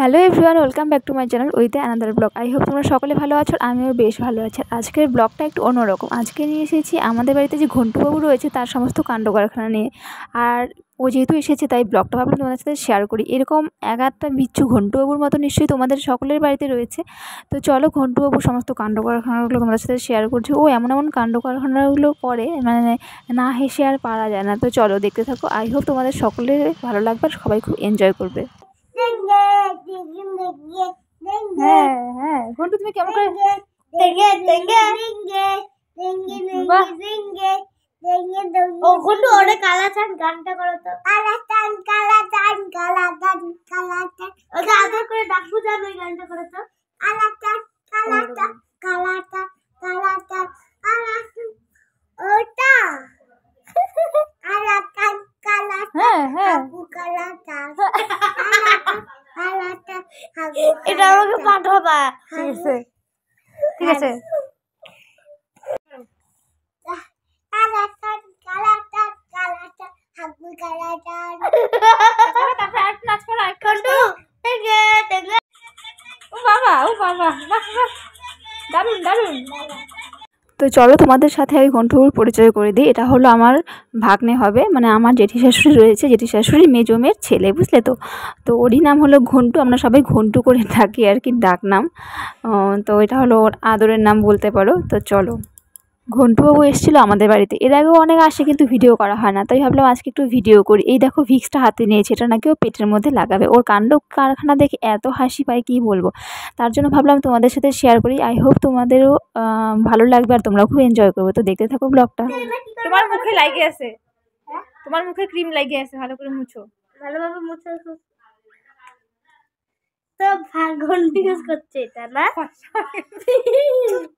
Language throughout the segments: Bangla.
Hello everyone welcome back to my channel with a another blog I hope তোমরা সকলে ভালো আছো আমিও বেশ ভালো আছি আজকের ব্লগটা একটু অন্যরকম আজকে নিয়ে এসেছি আমাদের বাড়িতে যে ঘন্টুবাবু রয়েছে তার সমস্ত কাণ্ড কারখানা নিয়ে আর ও যেহেতু এসেছে তাই ব্লগটা ভাবলাম তোমাদের সাথে শেয়ার করি এরকম এক আধটা বিচ্ছু ঘন্টুবাবুর মতো নিশ্চয়ই তোমাদের সকলের বাড়িতে রয়েছে তো চলো ঘন্টুবাবুর সমস্ত কাণ্ড কারখানাগুলো তোমাদের সাথে শেয়ার করছি ও এমন এমন কাণ্ড কারখানাগুলো করে মানে না হেসে আর পারা যায় না তো চলো দেখতে থাকো আই হোপ তোমাদের সকলের ভালো লাগবে আর সবাই খুব এনজয় করবে হ্যাঁ হ্যাঁ, হ্যাঁ। তুমি কেমন করে করে ওটা হ্যাঁ হ্যাঁ এটা আমাকে হ্যাঁ। পাঠাবা ঠিক আছে ঠিক আছে বাবা ও বাবা দারুন দারুন তো চলো তোমাদের সাথে আমি ঘণ্টবাবুর পরিচয় করে দিই এটা হলো আমার ভাগ্নে হবে মানে আমার জেঠি শাশুড়ি রয়েছে জেঠি শাশুড়ি মেজমের ছেলে বুঝলে তো তো ওরই নাম হলো ঘন্টু আমরা সবাই ঘন্টু করে ডাকি আর কি ডাক নাম তো এটা হলো ওর আদরের নাম বলতে পারো তো চলো ঘন্টুবাবু এসেছিল আমাদের বাড়িতে এর আগেও অনেক আসে কিন্তু ভিডিও করা হয় না তাই ভাবলাম আজকে একটু ভিডিও করি এই দেখো ভিক্সটা হাতে নিয়েছে এটা নাকি ও পেটের মধ্যে লাগাবে ওর কাণ্ড কারখানা দেখে এত হাসি পায় কি বলবো তার জন্য ভাবলাম তোমাদের সাথে শেয়ার করি আই হোপ তোমাদেরও ভালো লাগবে আর তোমরা খুব এনজয় করবে তো দেখতে থাকো ব্লগটা তোমার মুখে লাগে আছে তোমার মুখে ক্রিম লাগে আছে ভালো করে মুছো ভালোভাবে মুছো তো ঘন্টি ইউজ করছে এটা না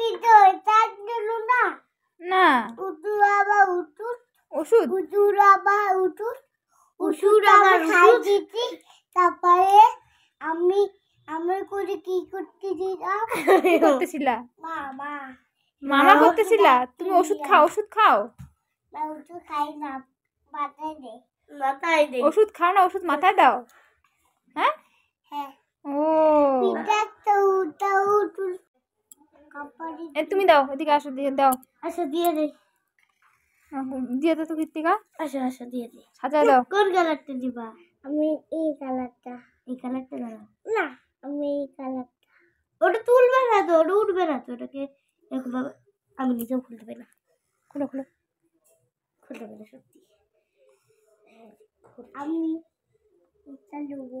না না উটুর আবার উটুর ওষুধ উটুর আবার উটুর ওষুধ আবার খাই দিচ্ছি তারপরে আমি আমার করে কি করতেছিলাম কি করতেছিলা মামা মামা করতেছিলা তুমি ওষুধ খাও ওষুধ খাও না ওষুধ খাই না মাথায় দে মাথায় দে ওষুধ খাও না ওষুধ মাথায় দাও হ্যাঁ হ্যাঁ ও পিতা তো উটা এ তুমি দাও এদিকে আসো দিয়ে দাও আচ্ছা দিয়ে দে দিয়ে দে তো কৃত্তিকা আসো আসো দিয়ে দে সাজা দাও কোন কালারটা দিবা আমি এই কালারটা এই কালারটা দাও না আমি এই কালারটা ওটা তুলবে না তো ওটা উঠবে না তো ওটাকে এরকমভাবে আমি নিজেও খুলতে পারি না খুলো খুলো খুলতে পারি সত্যি আমি এটা নেবো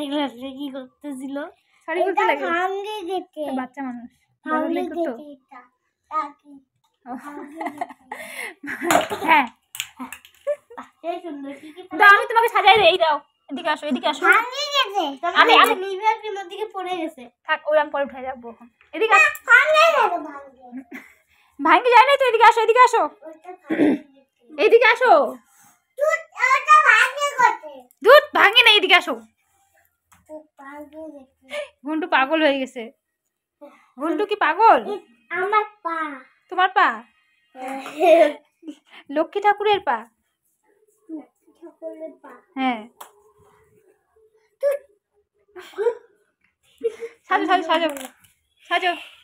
এগুলো কি করতেছিল বাচ্চা মানুষ হ্যাঁ দাও আমি তোমাকে সাজাই দেই দাও এদিকে আসো এদিকে আসো আমি নদীকে পড়ে গেছে থাক ওরাম পরে উঠে যাবো এদিকে ভাঙে যায় না তো এদিকে আসো এদিকে আসো এদিকে আসো দুধ ভাঙে না এদিকে আসো ঘন্টু পাগল হয়ে গেছে গুন্টু কি পাগল আমার পা তোমার পা লক্ষ্মী ঠাকুরের পা হ্যাঁ সাজো সাজো সাজো সাজো